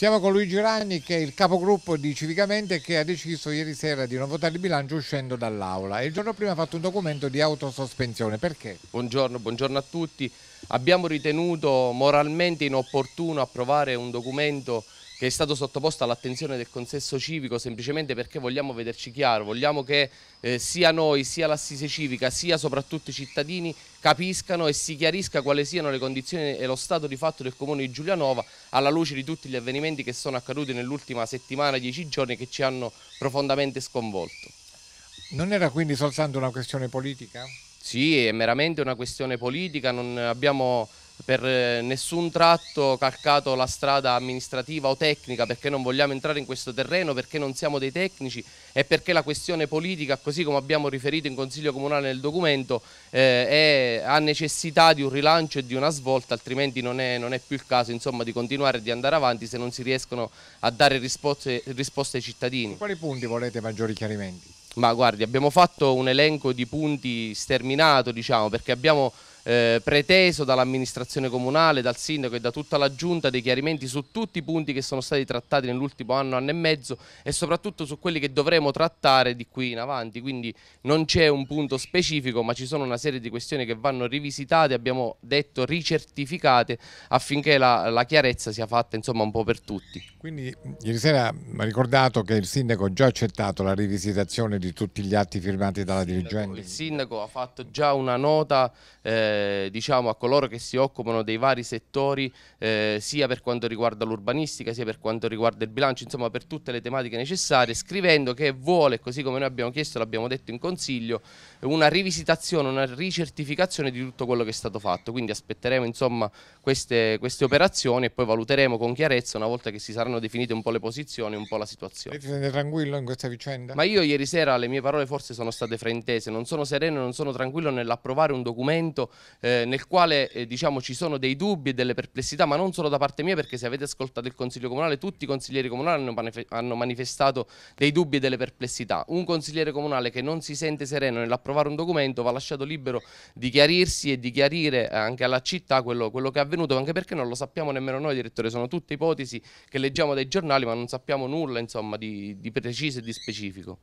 Siamo con Luigi Ranni che è il capogruppo di Civicamente che ha deciso ieri sera di non votare il bilancio uscendo dall'aula e il giorno prima ha fatto un documento di autosospensione. Perché? Buongiorno, buongiorno a tutti. Abbiamo ritenuto moralmente inopportuno approvare un documento che è stato sottoposto all'attenzione del consesso civico semplicemente perché vogliamo vederci chiaro, vogliamo che eh, sia noi, sia l'assise civica, sia soprattutto i cittadini capiscano e si chiarisca quali siano le condizioni e lo stato di fatto del comune di Giulianova alla luce di tutti gli avvenimenti che sono accaduti nell'ultima settimana, dieci giorni che ci hanno profondamente sconvolto. Non era quindi soltanto una questione politica? Sì, è meramente una questione politica, non abbiamo per eh, nessun tratto calcato la strada amministrativa o tecnica perché non vogliamo entrare in questo terreno, perché non siamo dei tecnici e perché la questione politica, così come abbiamo riferito in Consiglio Comunale nel documento, eh, è, ha necessità di un rilancio e di una svolta, altrimenti non è, non è più il caso insomma, di continuare e di andare avanti se non si riescono a dare risposte, risposte ai cittadini. Su quali punti volete maggiori chiarimenti? Ma guardi, abbiamo fatto un elenco di punti sterminato, diciamo, perché abbiamo eh, preteso dall'amministrazione comunale, dal sindaco e da tutta la giunta dei chiarimenti su tutti i punti che sono stati trattati nell'ultimo anno, anno e mezzo e soprattutto su quelli che dovremo trattare di qui in avanti, quindi non c'è un punto specifico ma ci sono una serie di questioni che vanno rivisitate, abbiamo detto ricertificate affinché la, la chiarezza sia fatta insomma un po' per tutti. Quindi ieri sera mi ha ricordato che il sindaco ha già accettato la rivisitazione di tutti gli atti firmati dalla dirigente. Il sindaco ha fatto già una nota eh, eh, diciamo, a coloro che si occupano dei vari settori, eh, sia per quanto riguarda l'urbanistica, sia per quanto riguarda il bilancio, insomma per tutte le tematiche necessarie, scrivendo che vuole, così come noi abbiamo chiesto, l'abbiamo detto in consiglio, una rivisitazione, una ricertificazione di tutto quello che è stato fatto. Quindi aspetteremo insomma, queste, queste operazioni e poi valuteremo con chiarezza una volta che si saranno definite un po' le posizioni, un po' la situazione. Ti siete tranquillo in questa vicenda? Ma io ieri sera le mie parole forse sono state fraintese, non sono sereno, non sono tranquillo nell'approvare un documento eh, nel quale eh, diciamo, ci sono dei dubbi e delle perplessità, ma non solo da parte mia, perché se avete ascoltato il Consiglio Comunale, tutti i consiglieri comunali hanno, manif hanno manifestato dei dubbi e delle perplessità. Un consigliere comunale che non si sente sereno nell'approvare un documento va lasciato libero di chiarirsi e di chiarire eh, anche alla città quello, quello che è avvenuto, anche perché non lo sappiamo nemmeno noi, direttore, sono tutte ipotesi che leggiamo dai giornali, ma non sappiamo nulla insomma, di, di preciso e di specifico.